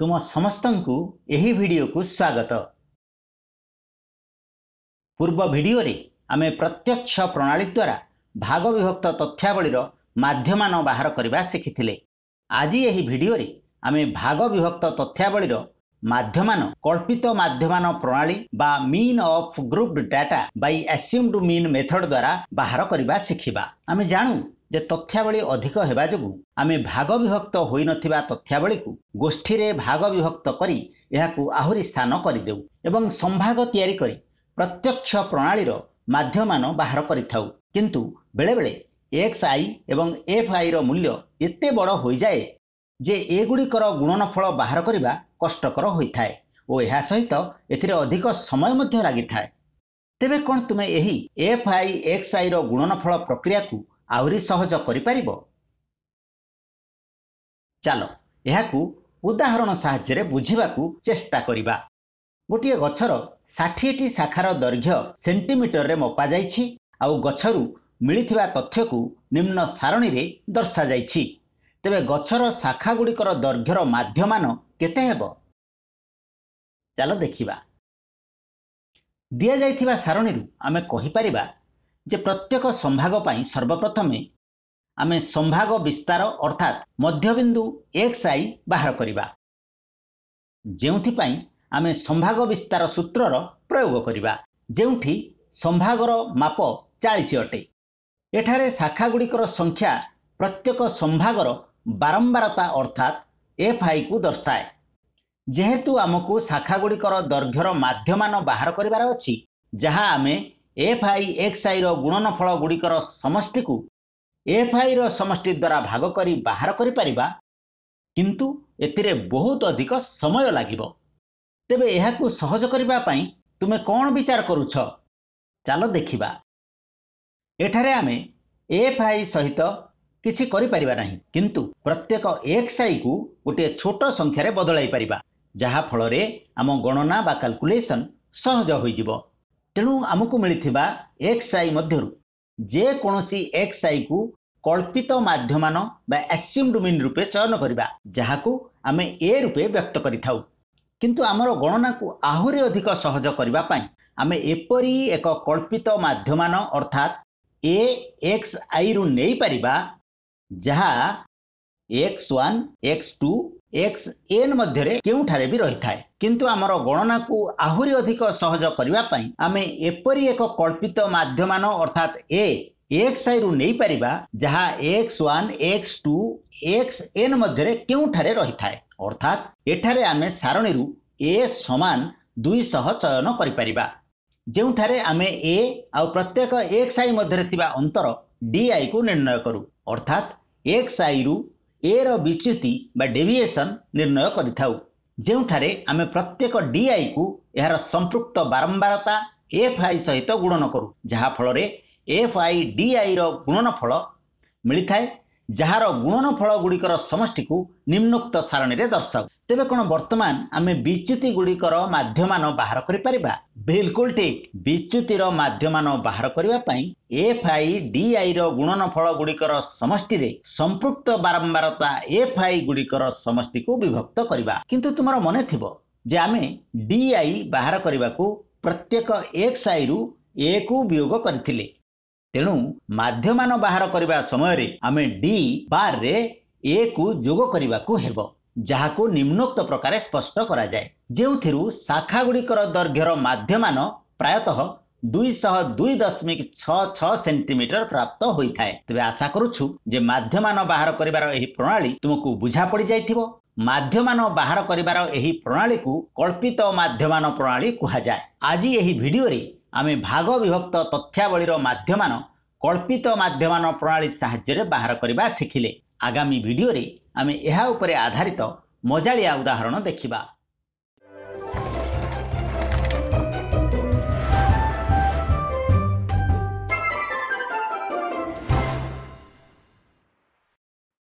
ତୁମ ସମସ୍ତଙ୍କୁ ଏହି ଭିଡ଼ିଓକୁ ସ୍ୱାଗତ ପୂର୍ବ ଭିଡ଼ିଓରେ ଆମେ ପ୍ରତ୍ୟକ୍ଷ ପ୍ରଣାଳୀ ଦ୍ୱାରା ଭାଗବିଭକ୍ତ ତଥ୍ୟାବଳୀର ମାଧ୍ୟମାନ ବାହାର କରିବା ଶିଖିଥିଲେ ଆଜି ଏହି ଭିଡ଼ିଓରେ ଆମେ ଭାଗବିଭକ୍ତ ତଥ୍ୟାବଳୀର ମାଧ୍ୟମାନ କଳ୍ପିତ ମାଧ୍ୟମାନ ପ୍ରଣାଳୀ ବା mean of group data by assumed mean method ଦ୍ୱାରା ବାହାର କରିବା ଶିଖିବା ଆମେ ଜାଣୁ ଯେ ତଥ୍ୟାବଳୀ ଅଧିକ ହେବା ଯୋଗୁଁ ଆମେ ଭାଗ ବିଭକ୍ତ ହୋଇନଥିବା ତଥ୍ୟାବଳୀକୁ ଗୋଷ୍ଠୀରେ ଭାଗ ବିଭକ୍ତ କରି ଏହାକୁ ଆହୁରି ସ୍ଥାନ କରିଦେଉ ଏବଂ ସମ୍ଭାଗ ତିଆରି କରି ପ୍ରତ୍ୟକ୍ଷ ପ୍ରଣାଳୀର ମାଧ୍ୟମାନ ବାହାର କରିଥାଉ କିନ୍ତୁ ବେଳେବେଳେ ଏକ୍ସ ଆଇ ଏବଂ ଏଫ୍ ଆଇର ମୂଲ୍ୟ ଏତେ ବଡ଼ ହୋଇଯାଏ ଯେ ଏଗୁଡ଼ିକର ଗୁଣନଫଳ ବାହାର କରିବା କଷ୍ଟକର ହୋଇଥାଏ ଓ ଏହା ସହିତ ଏଥିରେ ଅଧିକ ସମୟ ମଧ୍ୟ ଲାଗିଥାଏ ତେବେ କ'ଣ ତୁମେ ଏହି ଏଫ୍ ଆଇ ଏକ୍ସ ଆଇର ଗୁଣନଫଳ ପ୍ରକ୍ରିୟାକୁ ଆହୁରି ସହଜ କରିପାରିବ ଚାଲ ଏହାକୁ ଉଦାହରଣ ସାହାଯ୍ୟରେ ବୁଝିବାକୁ ଚେଷ୍ଟା କରିବା ଗୋଟିଏ ଗଛର ଷାଠିଏଟି ଶାଖାର ଦୈର୍ଘ୍ୟ ସେଣ୍ଟିମିଟରରେ ମପାଯାଇଛି ଆଉ ଗଛରୁ ମିଳିଥିବା ତଥ୍ୟକୁ ନିମ୍ନ ସାରଣୀରେ ଦର୍ଶାଯାଇଛି ତେବେ ଗଛର ଶାଖାଗୁଡ଼ିକର ଦୈର୍ଘ୍ୟର ମାଧ୍ୟମାନ କେତେ ହେବ ଚାଲ ଦେଖିବା ଦିଆଯାଇଥିବା ସାରଣୀରୁ ଆମେ କହିପାରିବା ଯେ ପ୍ରତ୍ୟେକ ସମ୍ଭାଗ ପାଇଁ ସର୍ବପ୍ରଥମେ ଆମେ ସମ୍ଭାଗ ବିସ୍ତାର ଅର୍ଥାତ୍ ମଧ୍ୟବିନ୍ଦୁ ଏକ୍ସ ଆଇ ବାହାର କରିବା ଯେଉଁଥିପାଇଁ ଆମେ ସମ୍ଭାଗ ବିସ୍ତାର ସୂତ୍ରର ପ୍ରୟୋଗ କରିବା ଯେଉଁଠି ସମ୍ଭାଗର ମାପ ଚାଳିଶ ଅଟେ ଏଠାରେ ଶାଖାଗୁଡ଼ିକର ସଂଖ୍ୟା ପ୍ରତ୍ୟେକ ସମ୍ଭାଗର ବାରମ୍ବାରତା ଅର୍ଥାତ୍ ଏଫ୍ ଆଇକୁ ଦର୍ଶାଏ ଯେହେତୁ ଆମକୁ ଶାଖାଗୁଡ଼ିକର ଦୈର୍ଘ୍ୟର ମାଧ୍ୟମାନ ବାହାର କରିବାର ଅଛି ଯାହା ଆମେ ଏଫ୍ ଆଇ ଏକ୍ସ ଆଇର ଗୁଣନଫଳ ଗୁଡ଼ିକର ସମଷ୍ଟିକୁ ଏଫ୍ ଆଇର ସମଷ୍ଟି ଦ୍ୱାରା ଭାଗ କରି ବାହାର କରିପାରିବା କିନ୍ତୁ ଏଥିରେ ବହୁତ ଅଧିକ ସମୟ ଲାଗିବ ତେବେ ଏହାକୁ ସହଜ କରିବା ପାଇଁ ତୁମେ କ'ଣ ବିଚାର କରୁଛ ଚାଲ ଦେଖିବା ଏଠାରେ ଆମେ ଏଫ୍ ଆଇ ସହିତ କିଛି କରିପାରିବା ନାହିଁ କିନ୍ତୁ ପ୍ରତ୍ୟେକ ଏକ୍ସ ଆଇକୁ ଗୋଟିଏ ଛୋଟ ସଂଖ୍ୟାରେ ବଦଳାଇ ପାରିବା ଯାହାଫଳରେ ଆମ ଗଣନା ବା କାଲକୁଲେସନ୍ ସହଜ ହୋଇଯିବ ତେଣୁ ଆମକୁ ମିଳିଥିବା ଏକ୍ସ ଆଇ ମଧ୍ୟରୁ ଯେକୌଣସି ଏକ୍ସ ଆଇକୁ କଳ୍ପିତ ମାଧ୍ୟମାନ ବା ଆସିମ୍ ଡୋମିନ୍ ରୂପେ ଚୟନ କରିବା ଯାହାକୁ ଆମେ ଏ ରୂପେ ବ୍ୟକ୍ତ କରିଥାଉ କିନ୍ତୁ ଆମର ଗଣନାକୁ ଆହୁରି ଅଧିକ ସହଜ କରିବା ପାଇଁ ଆମେ ଏପରି ଏକ କଳ୍ପିତ ମାଧ୍ୟମାନ ଅର୍ଥାତ୍ ଏ ଏକ୍ସ ଆଇରୁ ନେଇପାରିବା ଯାହା X one X two X N ମଧ୍ୟରେ କେଉଁଠାରେ ବି ରହିଥାଏ କିନ୍ତୁ ଆମର ଗଣନାକୁ ଆହୁରି ଅଧିକ ସହଜ କରିବା ପାଇଁ ଆମେ ଏପରି ଏକ କଳ୍ପିତ ମାଧ୍ୟମାନ ଅର୍ଥାତ୍ ଏ ଏକ୍ସ ଆଇରୁ ନେଇପାରିବା ଯାହା X one X two X N ମଧ୍ୟରେ କେଉଁଠାରେ ରହିଥାଏ ଅର୍ଥାତ୍ ଏଠାରେ ଆମେ ସାରଣୀରୁ ଏ ସମାନ ଦୁଇଶହ ଚୟନ କରିପାରିବା ଯେଉଁଠାରେ ଆମେ ଏ ଆଉ ପ୍ରତ୍ୟେକ ଏକ୍ସ ଆଇ ମଧ୍ୟରେ ଥିବା ଅନ୍ତର ଡିଆଇକୁ ନିର୍ଣ୍ଣୟ କରୁ ଅର୍ଥାତ୍ ଏକ୍ସ ଆଇରୁ ଏର ବିଚ୍ୟୁତି ବା ଡେଭିଏସନ୍ ନିର୍ଣ୍ଣୟ କରିଥାଉ ଯେଉଁଠାରେ ଆମେ ପ୍ରତ୍ୟେକ ଡିଆଇକୁ ଏହାର ସମ୍ପୃକ୍ତ ବାରମ୍ବାରତା ଏଫ୍ଆଇ ସହିତ ଗୁଣନ କରୁ ଯାହାଫଳରେ ଏଫ୍ଆଇ ଡିଆଇର ଗୁଣନଫଳ ମିଳିଥାଏ ଯାହାର ଗୁଣନ ଫଳ ଗୁଡ଼ିକର ସମଷ୍ଟିକୁ ନିମ୍ନୋକ୍ତ ସାରଣୀରେ ଦର୍ଶାଉ ତେବେ କ'ଣ ବର୍ତ୍ତମାନ ଆମେ ବିଚ୍ୟୁତି ଗୁଡ଼ିକର ମାଧ୍ୟମାନ ବାହାର କରିପାରିବା ବିଲକୁଲ ଠିକ୍ ବିଚ୍ୟୁତିର ମାଧ୍ୟମାନ ବାହାର କରିବା ପାଇଁ ଏଫ୍ ଆଇ ଡି ଆଇ ଗୁଣନ ଫଳ ଗୁଡ଼ିକର ସମଷ୍ଟିରେ ସମ୍ପୃକ୍ତ ବାରମ୍ବାରତା ଏଫ୍ ଆଇ ଗୁଡ଼ିକର ସମଷ୍ଟିକୁ ବିଭକ୍ତ କରିବା କିନ୍ତୁ ତୁମର ମନେ ଥିବ ଯେ ଆମେ ଡି ଆଇ ବାହାର କରିବାକୁ ପ୍ରତ୍ୟେକ ଏକ୍ସ ଆଇରୁ ଏକୁ ବିୟୋଗ କରିଥିଲେ ତେଣୁ ମାଧ୍ୟମାନ ବାହାର କରିବା ସମୟରେ ଆମେ ଡି ବାରରେ ଏ କୁ ଯୋଗ କରିବାକୁ ହେବ ଯାହାକୁ ନିମ୍ନୋକ୍ତ ପ୍ରକାରେ ସ୍ପଷ୍ଟ କରାଯାଏ ଯେଉଁଥିରୁ ଶାଖା ଗୁଡ଼ିକର ଦୈର୍ଘ୍ୟର ମାଧ୍ୟମାନ ପ୍ରାୟତଃ ଦୁଇଶହ ଦୁଇ ଦଶମିକ ଛଅ ଛଅ ସେଣ୍ଟିମିଟର ପ୍ରାପ୍ତ ହୋଇଥାଏ ତେବେ ଆଶା କରୁଛୁ ଯେ ମାଧ୍ୟମାନ ବାହାର କରିବାର ଏହି ପ୍ରଣାଳୀ ତୁମକୁ ବୁଝା ପଡ଼ିଯାଇଥିବ ମାଧ୍ୟମାନ ବାହାର କରିବାର ଏହି ପ୍ରଣାଳୀକୁ କଳ୍ପିତ ମାଧ୍ୟମାନ ପ୍ରଣାଳୀ କୁହାଯାଏ ଆଜି ଏହି ଭିଡ଼ିଓରେ ଆମେ ଭାଗ ବିଭକ୍ତ ତଥ୍ୟାବଳୀର ମାଧ୍ୟମାନ କଳ୍ପିତ ମାଧ୍ୟମାନ ପ୍ରଣାଳୀ ସାହାଯ୍ୟରେ ବାହାର କରିବା ଶିଖିଲେ ଆଗାମୀ ଭିଡ଼ିଓରେ ଆମେ ଏହା ଉପରେ ଆଧାରିତ ମଜାଳିଆ ଉଦାହରଣ ଦେଖିବା